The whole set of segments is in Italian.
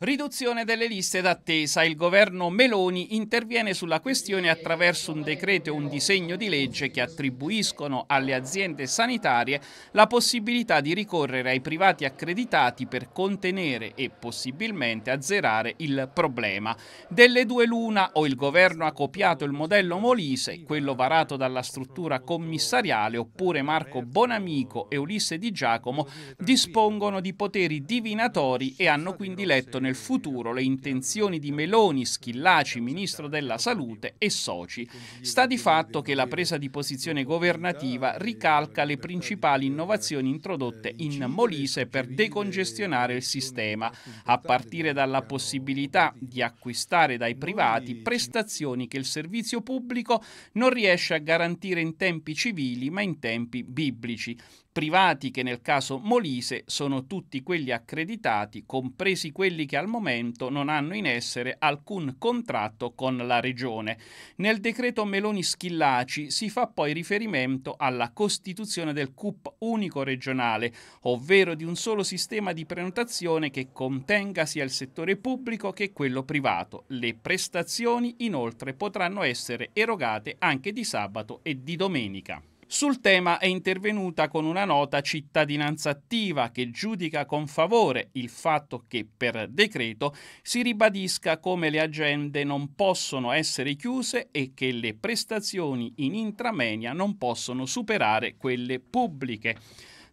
Riduzione delle liste d'attesa. Il governo Meloni interviene sulla questione attraverso un decreto e un disegno di legge che attribuiscono alle aziende sanitarie la possibilità di ricorrere ai privati accreditati per contenere e possibilmente azzerare il problema. Delle due l'una o il governo ha copiato il modello Molise, quello varato dalla struttura commissariale, oppure Marco Bonamico e Ulisse Di Giacomo dispongono di poteri divinatori e hanno quindi letto nel nel futuro le intenzioni di Meloni, Schillaci, Ministro della Salute e soci. Sta di fatto che la presa di posizione governativa ricalca le principali innovazioni introdotte in Molise per decongestionare il sistema, a partire dalla possibilità di acquistare dai privati prestazioni che il servizio pubblico non riesce a garantire in tempi civili ma in tempi biblici privati che nel caso Molise sono tutti quelli accreditati, compresi quelli che al momento non hanno in essere alcun contratto con la Regione. Nel decreto Meloni Schillaci si fa poi riferimento alla costituzione del CUP unico regionale, ovvero di un solo sistema di prenotazione che contenga sia il settore pubblico che quello privato. Le prestazioni inoltre potranno essere erogate anche di sabato e di domenica. Sul tema è intervenuta con una nota cittadinanza attiva che giudica con favore il fatto che per decreto si ribadisca come le agende non possono essere chiuse e che le prestazioni in intramenia non possono superare quelle pubbliche.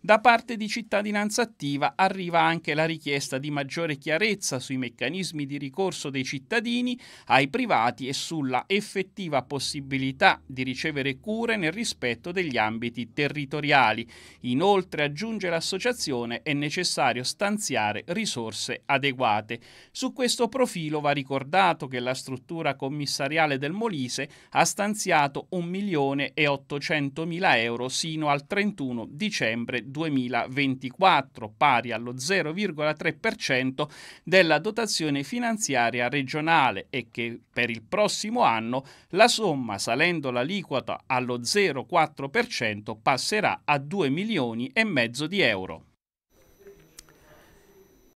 Da parte di cittadinanza attiva arriva anche la richiesta di maggiore chiarezza sui meccanismi di ricorso dei cittadini ai privati e sulla effettiva possibilità di ricevere cure nel rispetto degli ambiti territoriali. Inoltre, aggiunge l'associazione, è necessario stanziare risorse adeguate. Su questo profilo va ricordato che la struttura commissariale del Molise ha stanziato 1.800.000 euro sino al 31 dicembre 2024, pari allo 0,3% della dotazione finanziaria regionale e che per il prossimo anno la somma, salendo l'aliquota allo 0,4%, passerà a 2 milioni e mezzo di euro.